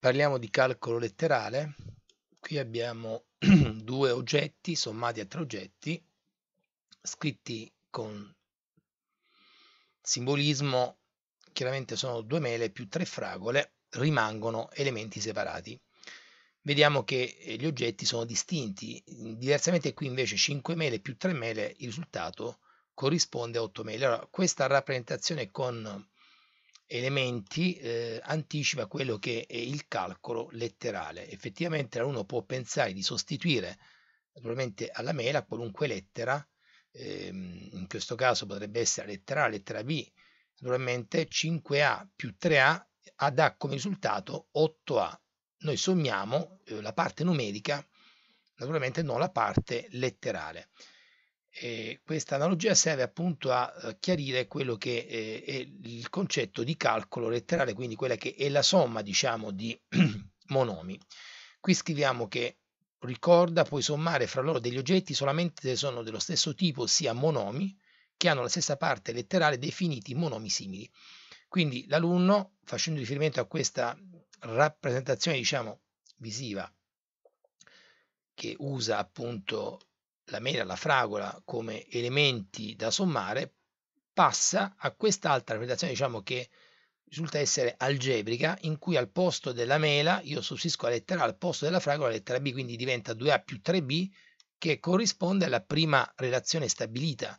parliamo di calcolo letterale, qui abbiamo due oggetti sommati a tre oggetti scritti con simbolismo, chiaramente sono due mele più tre fragole, rimangono elementi separati. Vediamo che eh, gli oggetti sono distinti, diversamente qui invece 5 mele più 3 mele, il risultato corrisponde a 8 mele. Allora, questa rappresentazione con elementi eh, anticipa quello che è il calcolo letterale. Effettivamente uno può pensare di sostituire naturalmente alla mela qualunque lettera, ehm, in questo caso potrebbe essere lettera A, lettera B, naturalmente 5A più 3A dà come risultato 8A. Noi sommiamo eh, la parte numerica, naturalmente non la parte letterale. Eh, questa analogia serve appunto a eh, chiarire quello che eh, è il concetto di calcolo letterale, quindi quella che è la somma diciamo di monomi. Qui scriviamo che ricorda puoi sommare fra loro degli oggetti solamente se sono dello stesso tipo, sia monomi, che hanno la stessa parte letterale definiti monomi simili. Quindi l'alunno, facendo riferimento a questa rappresentazione diciamo visiva che usa appunto la mela e la fragola come elementi da sommare, passa a quest'altra rappresentazione, diciamo che risulta essere algebrica, in cui al posto della mela io sostituisco la lettera A, al posto della fragola la lettera B, quindi diventa 2A più 3B, che corrisponde alla prima relazione stabilita.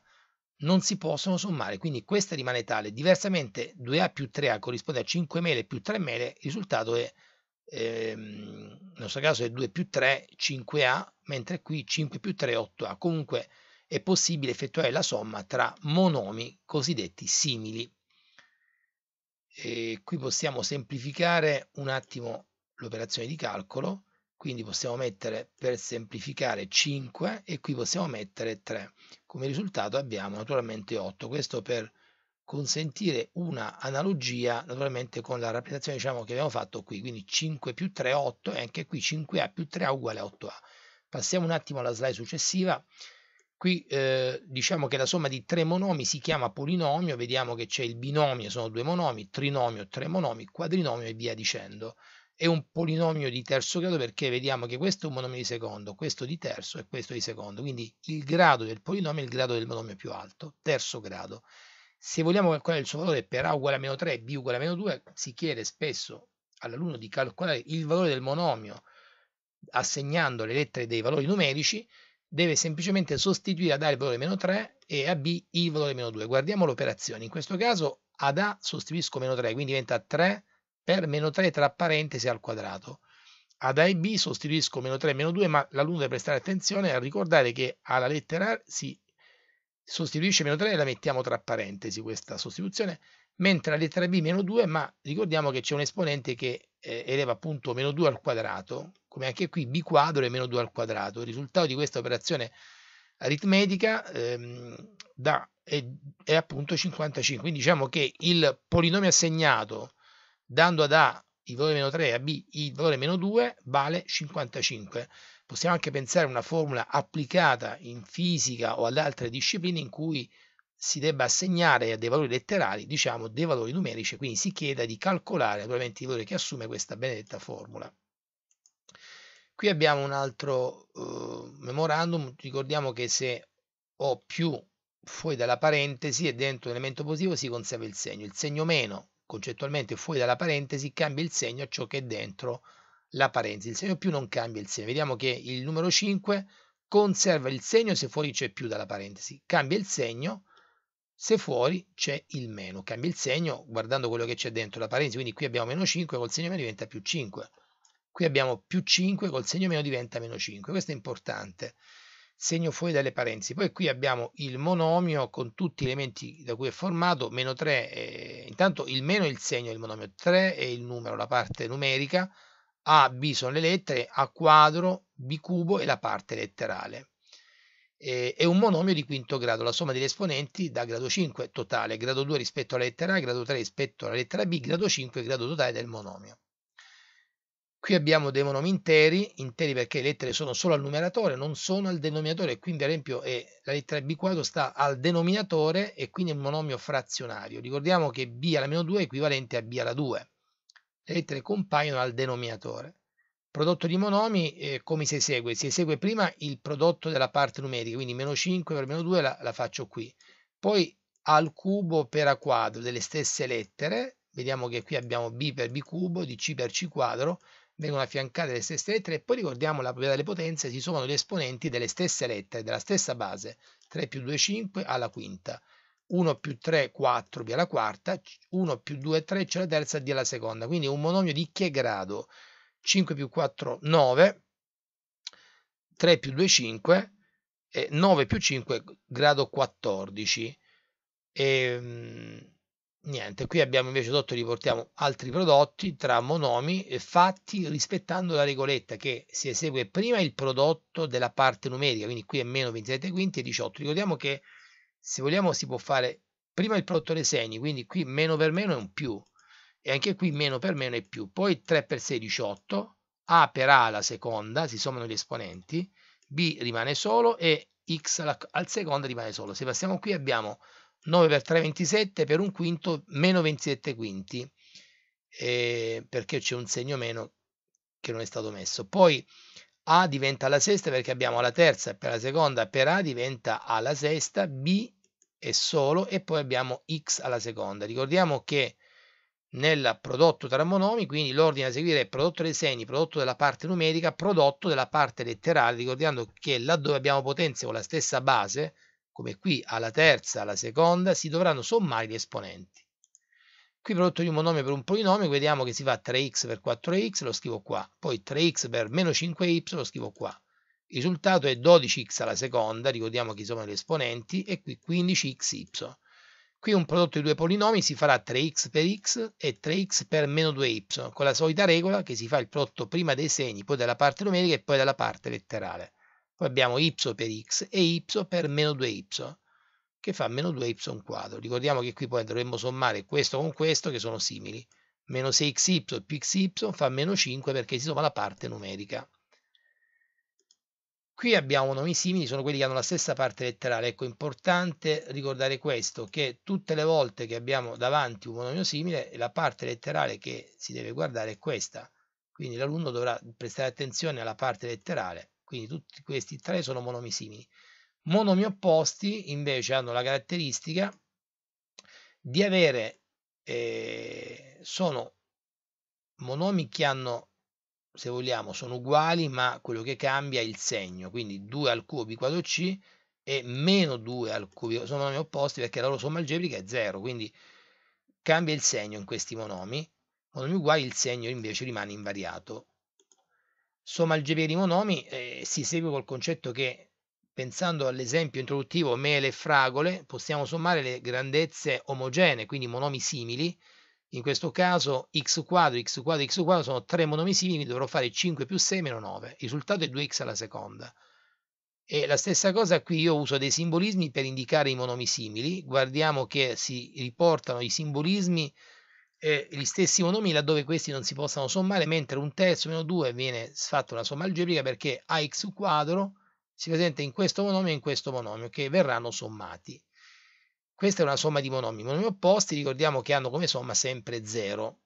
Non si possono sommare, quindi questa rimane tale. Diversamente 2A più 3A corrisponde a 5 mele più 3 mele, il risultato è ehm, nel nostro caso è 2 più 3, 5A, mentre qui 5 più 3, 8A. Comunque è possibile effettuare la somma tra monomi cosiddetti simili. E qui possiamo semplificare un attimo l'operazione di calcolo, quindi possiamo mettere per semplificare 5 e qui possiamo mettere 3. Come risultato abbiamo naturalmente 8, questo per consentire una analogia naturalmente con la rappresentazione diciamo, che abbiamo fatto qui, quindi 5 più 3 è 8 e anche qui 5a più 3a uguale a 8a. Passiamo un attimo alla slide successiva, qui eh, diciamo che la somma di tre monomi si chiama polinomio, vediamo che c'è il binomio, sono due monomi, trinomio, tre monomi, quadrinomio e via dicendo. È un polinomio di terzo grado perché vediamo che questo è un monomio di secondo, questo di terzo e questo di secondo, quindi il grado del polinomio è il grado del monomio più alto, terzo grado. Se vogliamo calcolare il suo valore per a uguale a meno 3 e b uguale a meno 2, si chiede spesso all'alunno di calcolare il valore del monomio assegnando le lettere dei valori numerici, deve semplicemente sostituire ad a il valore meno 3 e a b il valore meno 2. Guardiamo l'operazione. In questo caso ad a sostituisco meno 3, quindi diventa 3 per meno 3 tra parentesi al quadrato. Ad A e B sostituisco meno 3 meno 2, ma l'alunno deve prestare attenzione a ricordare che alla lettera A si sostituisce meno 3 e la mettiamo tra parentesi questa sostituzione, mentre la lettera b meno 2, ma ricordiamo che c'è un esponente che eh, eleva appunto meno 2 al quadrato, come anche qui b quadro è meno 2 al quadrato. Il risultato di questa operazione aritmetica ehm, da, è, è, appunto 55. Quindi diciamo che il polinomio assegnato dando ad a il valore meno 3 e a b il valore meno 2 vale 55. Possiamo anche pensare a una formula applicata in fisica o ad altre discipline in cui si debba assegnare a dei valori letterali, diciamo, dei valori numerici, quindi si chieda di calcolare naturalmente i valori che assume questa benedetta formula. Qui abbiamo un altro eh, memorandum, ricordiamo che se ho più fuori dalla parentesi e dentro un elemento positivo si conserva il segno, il segno meno concettualmente fuori dalla parentesi cambia il segno a ciò che è dentro la parentesi, il segno più non cambia il segno. Vediamo che il numero 5 conserva il segno se fuori c'è più dalla parentesi, cambia il segno se fuori c'è il meno, cambia il segno guardando quello che c'è dentro la parentesi, quindi qui abbiamo meno 5, col segno meno diventa più 5, qui abbiamo più 5, col segno meno diventa meno 5, questo è importante, segno fuori dalle parentesi, poi qui abbiamo il monomio con tutti gli elementi da cui è formato, meno 3, eh, intanto il meno è il segno del monomio, 3 è il numero, la parte numerica, a, B sono le lettere, A quadro, B cubo e la parte letterale. E, è un monomio di quinto grado, la somma degli esponenti da grado 5 totale, grado 2 rispetto alla lettera A, grado 3 rispetto alla lettera B, grado 5 grado totale del monomio. Qui abbiamo dei monomi interi, interi perché le lettere sono solo al numeratore, non sono al denominatore, quindi ad esempio eh, la lettera b quadro sta al denominatore e quindi è un monomio frazionario. Ricordiamo che b alla meno 2 è equivalente a b alla 2 le lettere compaiono al denominatore. Prodotto di monomi eh, come si esegue? Si esegue prima il prodotto della parte numerica, quindi meno 5 per meno 2 la, la faccio qui. Poi al cubo per a quadro delle stesse lettere, vediamo che qui abbiamo b per b cubo, di c per c quadro, vengono affiancate le stesse lettere e poi ricordiamo la proprietà delle potenze, si sommano gli esponenti delle stesse lettere, della stessa base, 3 più 2, 5 alla quinta. 1 più 3, 4 via la quarta, 1 più 2, 3 c'è la terza via la seconda, quindi un monomio di che grado? 5 più 4, 9, 3 più 2, 5, 9 più 5, grado 14. E, ehm, niente, qui abbiamo invece sotto riportiamo altri prodotti tra monomi fatti rispettando la regoletta che si esegue prima il prodotto della parte numerica, quindi qui è meno 27 quinti e 18. Ricordiamo che se vogliamo si può fare prima il prodotto dei segni, quindi qui meno per meno è un più, e anche qui meno per meno è più, poi 3 per 6 è 18, A per A la seconda, si sommano gli esponenti, B rimane solo e X alla, al seconda rimane solo. Se passiamo qui abbiamo 9 per 3 27, per un quinto meno 27 quinti, eh, perché c'è un segno meno che non è stato messo. Poi a diventa la sesta perché abbiamo la terza per la seconda per A diventa A la sesta, B è solo e poi abbiamo X alla seconda. Ricordiamo che nel prodotto tra monomi, quindi l'ordine a seguire è prodotto dei segni, prodotto della parte numerica, prodotto della parte letterale, ricordando che laddove abbiamo potenze con la stessa base, come qui alla terza, alla seconda, si dovranno sommare gli esponenti. Qui prodotto di un monomio per un polinomio, vediamo che si fa 3x per 4x, lo scrivo qua, poi 3x per meno 5y, lo scrivo qua. Il risultato è 12x alla seconda, ricordiamo chi sono gli esponenti, e qui 15xy. Qui un prodotto di due polinomi si farà 3x per x e 3x per meno 2y, con la solita regola che si fa il prodotto prima dei segni, poi della parte numerica e poi della parte letterale. Poi abbiamo y per x e y per meno 2y che fa meno 2y quadro. Ricordiamo che qui poi dovremmo sommare questo con questo che sono simili. Meno 6xy più xy fa meno 5 perché si somma la parte numerica. Qui abbiamo nomi simili, sono quelli che hanno la stessa parte letterale. Ecco, è importante ricordare questo, che tutte le volte che abbiamo davanti un monomio simile, la parte letterale che si deve guardare è questa. Quindi l'alunno dovrà prestare attenzione alla parte letterale. Quindi tutti questi tre sono monomi simili. Monomi opposti invece hanno la caratteristica di avere, eh, sono monomi che hanno, se vogliamo, sono uguali, ma quello che cambia è il segno, quindi 2 al cubo b quadro c e meno 2 al cubo, sono monomi opposti perché la loro somma algebrica è 0, quindi cambia il segno in questi monomi, monomi uguali, il segno invece rimane invariato. Somma algebrica di monomi eh, si segue col concetto che pensando all'esempio introduttivo mele e fragole, possiamo sommare le grandezze omogenee, quindi monomi simili. In questo caso x quadro, x quadro, x quadro sono tre monomi simili, dovrò fare 5 più 6 meno 9. Il risultato è 2x alla seconda. E la stessa cosa qui io uso dei simbolismi per indicare i monomi simili. Guardiamo che si riportano i simbolismi eh, gli stessi monomi laddove questi non si possano sommare, mentre un terzo meno 2 viene fatto una somma algebrica perché ax quadro si presenta in questo monomio e in questo monomio che verranno sommati. Questa è una somma di monomi. I monomi opposti ricordiamo che hanno come somma sempre 0.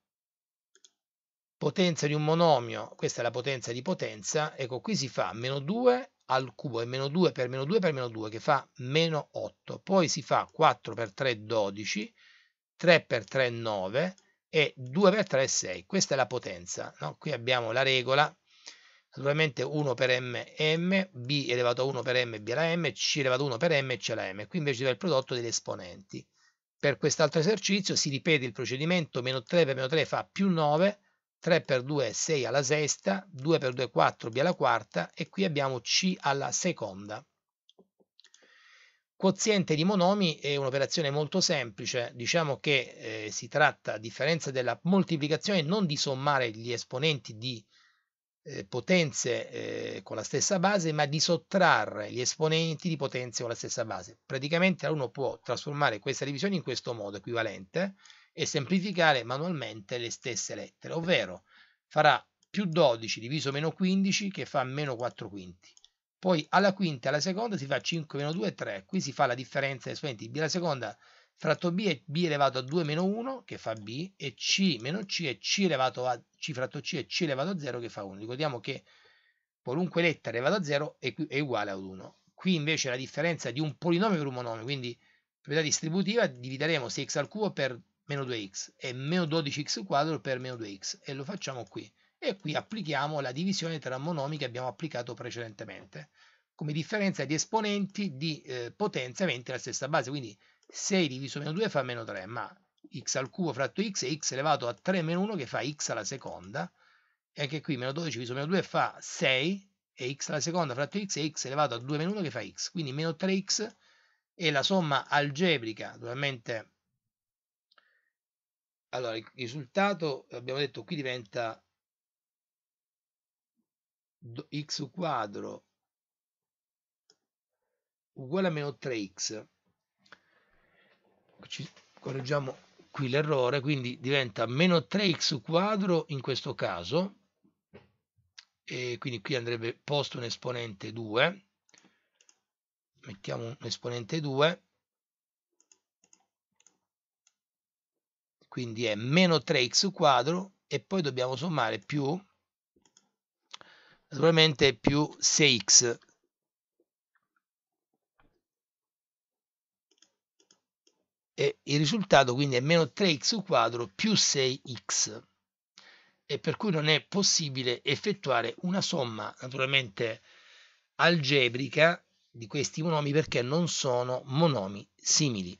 Potenza di un monomio, questa è la potenza di potenza, ecco qui si fa meno 2 al cubo e meno 2 per meno 2 per meno 2 che fa meno 8, poi si fa 4 per 3 12, 3 per 3 9 e 2 per 3 6, questa è la potenza. No? Qui abbiamo la regola naturalmente 1 per m è m, b elevato a 1 per m b alla m, c elevato a 1 per m c alla m, qui invece c'è il prodotto degli esponenti. Per quest'altro esercizio si ripete il procedimento, meno 3 per meno 3 fa più 9, 3 per 2 è 6 alla sesta, 2 per 2 è 4 b alla quarta e qui abbiamo c alla seconda. Quoziente di monomi è un'operazione molto semplice, diciamo che eh, si tratta, a differenza della moltiplicazione, non di sommare gli esponenti di eh, potenze eh, con la stessa base, ma di sottrarre gli esponenti di potenze con la stessa base. Praticamente uno può trasformare questa divisione in questo modo equivalente e semplificare manualmente le stesse lettere, ovvero farà più 12 diviso meno 15 che fa meno 4 quinti. Poi alla quinta e alla seconda si fa 5 meno 2 3, qui si fa la differenza di esponenti b alla seconda fratto b è b elevato a 2 meno 1 che fa b e c meno c è c elevato a c fratto c è c elevato a 0 che fa 1. Ricordiamo che qualunque lettera elevato a 0 è, è uguale a 1. Qui invece la differenza di un polinomio per un monomio, quindi proprietà distributiva, divideremo 6x al cubo per meno 2x e meno 12x quadro per meno 2x e lo facciamo qui. E qui applichiamo la divisione tra monomi che abbiamo applicato precedentemente come differenza di esponenti di eh, potenza aventi la stessa base, quindi 6 diviso meno 2 fa meno 3, ma x al cubo fratto x è x elevato a 3 meno 1 che fa x alla seconda, e anche qui meno 12 diviso meno 2 fa 6, e x alla seconda fratto x è x elevato a 2 meno 1 che fa x, quindi meno 3x è la somma algebrica, naturalmente, allora il risultato, abbiamo detto qui diventa x quadro uguale a meno 3x ci correggiamo qui l'errore, quindi diventa meno 3x quadro in questo caso, e quindi qui andrebbe posto un esponente 2, mettiamo un esponente 2, quindi è meno 3x quadro e poi dobbiamo sommare più naturalmente più 6x e il risultato quindi è meno 3x quadro più 6x e per cui non è possibile effettuare una somma naturalmente algebrica di questi monomi perché non sono monomi simili.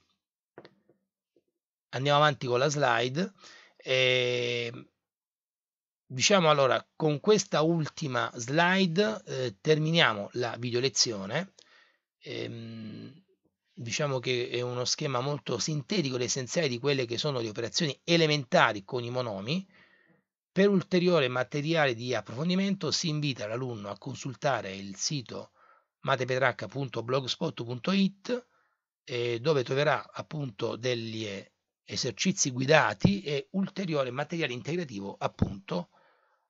Andiamo avanti con la slide. E, ehm, diciamo allora, con questa ultima slide eh, terminiamo la video lezione. Ehm, diciamo che è uno schema molto sintetico ed essenziale di quelle che sono le operazioni elementari con i monomi. Per ulteriore materiale di approfondimento si invita l'alunno a consultare il sito matepetracca.blogspot.it eh, dove troverà appunto degli eh, esercizi guidati e ulteriore materiale integrativo appunto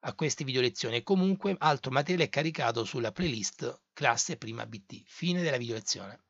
a queste video lezioni comunque altro materiale caricato sulla playlist classe prima BT. Fine della video lezione.